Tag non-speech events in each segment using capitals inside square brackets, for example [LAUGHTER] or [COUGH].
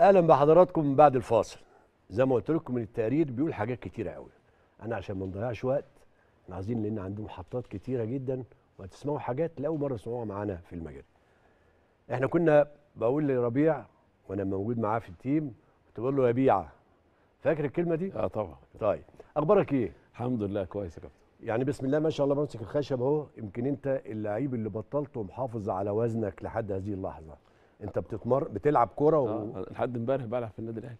اهلا بحضراتكم من بعد الفاصل زي ما قلت لكم من التقرير بيقول حاجات كتيره قوي انا عشان ما نضيعش وقت احنا عايزين لان عندهم محطات كتيره جدا وهتسمعوا حاجات لاول مره تسمعوها معانا في المجال احنا كنا بقول لربيع وانا موجود معاه في التيم كنت بقول له يا بيعه فاكر الكلمه دي اه طبعا طيب اخبارك ايه الحمد لله كويس يا كابتن يعني بسم الله ما شاء الله بمسك الخشب اهو يمكن انت اللعيب اللي بطلته محافظ على وزنك لحد هذه اللحظه انت بتتمر بتلعب كوره و... آه. لحد امبارح بلعب في النادي الاهلي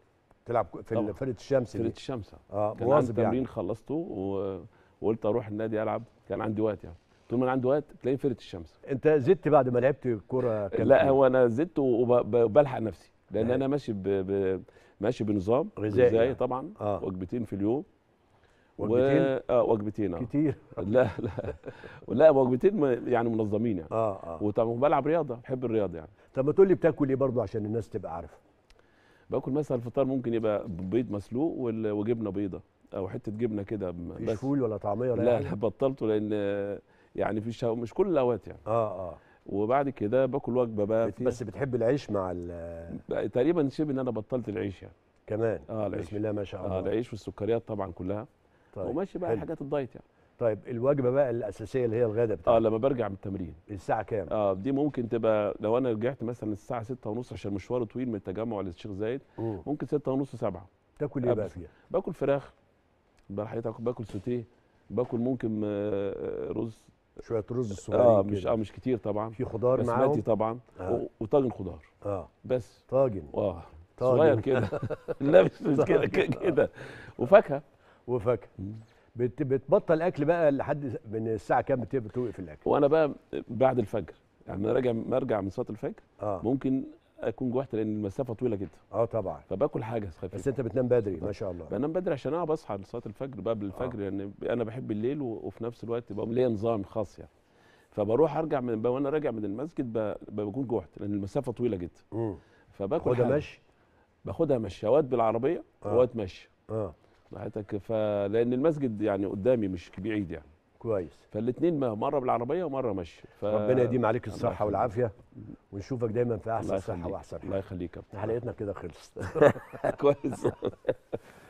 تلعب في فرقه الشمس فرقه الشمس اه, آه، كان عندي تمرين يعني. خلصته و... وقلت اروح النادي العب كان عندي وقت يعني طول ما انا عندي وقت تلاقي فرقه الشمس انت زدت بعد ما لعبت كوره لا هو انا زدت وبلحق نفسي لان أيوة. انا ماشي ب... ب... ماشي بنظام غذائي يعني. طبعا آه. وجبتين في اليوم وجبتين اه وجبتين اه كتير [LAUGHS] لا لا لا وجبتين يعني منظمين يعني اه اه وبلعب رياضه بحب الرياضه يعني طب ما تقول لي بتاكل ايه برضه عشان الناس تبقى عارفه باكل مثلا الفطار ممكن يبقى بيض مسلوق وجبنه بيضه او حته جبنه كده بس فول ولا طعميه ولا لا يعني. لا بطلته لان يعني في مش كل الاوقات يعني اه اه وبعد كده باكل وجبه بقى بس بتحب العيش مع ال تقريبا شبه ان انا بطلت العيش يعني كمان اه العيش بسم الله ما شاء آه، الله اه العيش والسكريات طبعا كلها طيب وماشي بقى حاجات الدايت يعني طيب الوجبه بقى الاساسيه اللي هي الغداء بتاعتك اه لما برجع من التمرين الساعه كام اه دي ممكن تبقى لو انا رجعت مثلا الساعه 6:30 عشان مشوار طويل من التجمع للشيخ زايد مم. ممكن 6:30 7 تاكل ايه بقى فيها باكل فراخ براحتك باكل سوتيه باكل ممكن آه، آه، رز شويه رز صغير اه, آه، مش اه مش كتير طبعا في خضار معاهم طبعا آه. وطاجن خضار اه بس طاجن اه صغير كده [LAUGHS] لابس كده كده وفاكهه وفاكهه بت بتبطل اكل بقى لحد من الساعه كام بتوقف الاكل وانا بقى بعد الفجر يعني انا راجع برجع من صلاه الفجر آه. ممكن اكون جوعت لان المسافه طويله جدا اه طبعا فباكل حاجه خفيفه بس انت بتنام بدري ما شاء الله بنام بدري عشان اعرف اصحى لصلاه الفجر قبل الفجر آه. يعني انا بحب الليل وفي نفس الوقت بقوم ليا نظام خاص يعني فبروح ارجع من وانا راجع من المسجد بكون جوعت لان المسافه طويله جدا امم فباكل باخدها مشي باخدها مشي اوقات بالعربيه آه. اوقات آه. مشي اه ناحيتك فلان المسجد يعني قدامي مش بعيد يعني كويس فالاثنين مره بالعربيه ومره مشي ف... ربنا يديم عليك الصحه والعافيه ونشوفك دايما في احسن صحه واحسن الله يخليك حلقتنا كده خلصت [LAUGHS] [LAUGHS] كويس [LAUGHS]